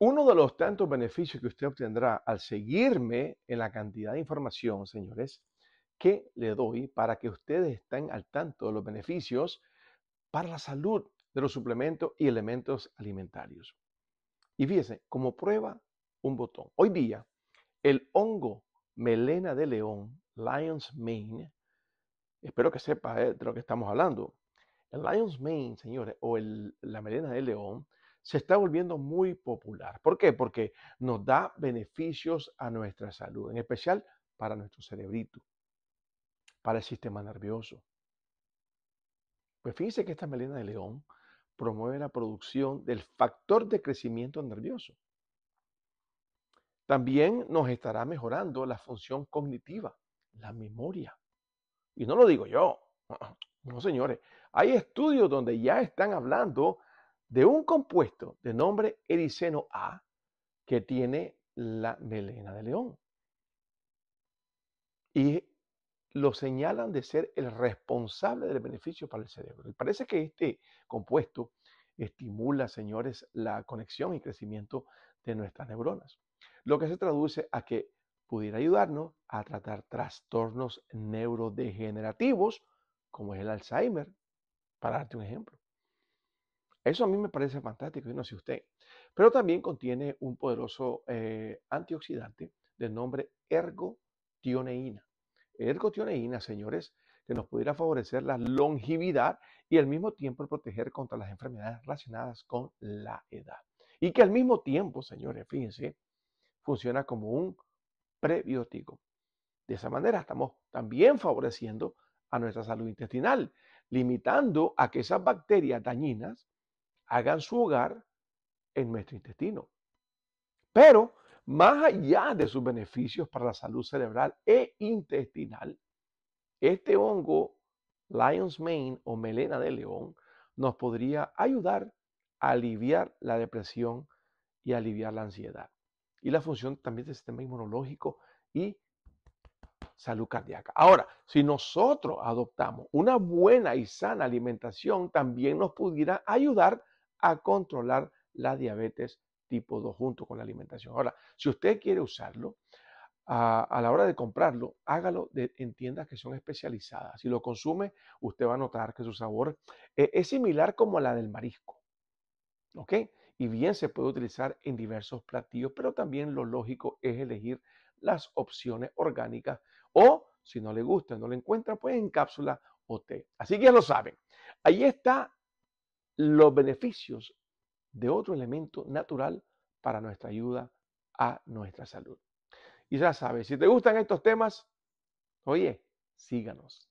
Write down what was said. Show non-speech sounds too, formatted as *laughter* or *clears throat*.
Uno de los tantos beneficios que usted obtendrá al seguirme en la cantidad de información, señores, que le doy para que ustedes estén al tanto de los beneficios para la salud de los suplementos y elementos alimentarios. Y fíjense, como prueba, un botón. Hoy día, el hongo melena de león, Lion's Mane, espero que sepa eh, de lo que estamos hablando. El Lion's Mane, señores, o la melena de león, se está volviendo muy popular. ¿Por qué? Porque nos da beneficios a nuestra salud, en especial para nuestro cerebrito, para el sistema nervioso. Pues fíjense que esta melena de león promueve la producción del factor de crecimiento nervioso. También nos estará mejorando la función cognitiva, la memoria. Y no lo digo yo, *clears throat* no señores, hay estudios donde ya están hablando de un compuesto de nombre ericeno A que tiene la melena de león. Y lo señalan de ser el responsable del beneficio para el cerebro. Y parece que este compuesto estimula, señores, la conexión y crecimiento de nuestras neuronas, lo que se traduce a que pudiera ayudarnos a tratar trastornos neurodegenerativos como es el Alzheimer, para darte un ejemplo. Eso a mí me parece fantástico, no sé usted. Pero también contiene un poderoso eh, antioxidante del nombre ergotioneína. Ergotioneína, señores, que nos pudiera favorecer la longevidad y al mismo tiempo proteger contra las enfermedades relacionadas con la edad. Y que al mismo tiempo, señores, fíjense, funciona como un prebiótico. De esa manera estamos también favoreciendo a nuestra salud intestinal, limitando a que esas bacterias dañinas hagan su hogar en nuestro intestino. Pero más allá de sus beneficios para la salud cerebral e intestinal, este hongo Lion's Mane o melena de león nos podría ayudar a aliviar la depresión y aliviar la ansiedad. Y la función también del sistema inmunológico y salud cardíaca. Ahora, si nosotros adoptamos una buena y sana alimentación, también nos pudiera ayudar a controlar la diabetes tipo 2 junto con la alimentación. Ahora, si usted quiere usarlo, a, la hora de comprarlo, hágalo de, en tiendas que son especializadas. Si lo consume, usted va a notar que su sabor e, es similar como a la del marisco. ¿Ok? Y bien se puede utilizar en diversos platillos, pero también lo lógico es elegir las opciones orgánicas o si no le gusta, no le encuentra, pues en cápsula o té. Así que ya lo saben. Ahí está los beneficios de otro elemento natural para nuestra ayuda a nuestra salud. Y ya sabes, si te gustan estos temas, oye, síganos.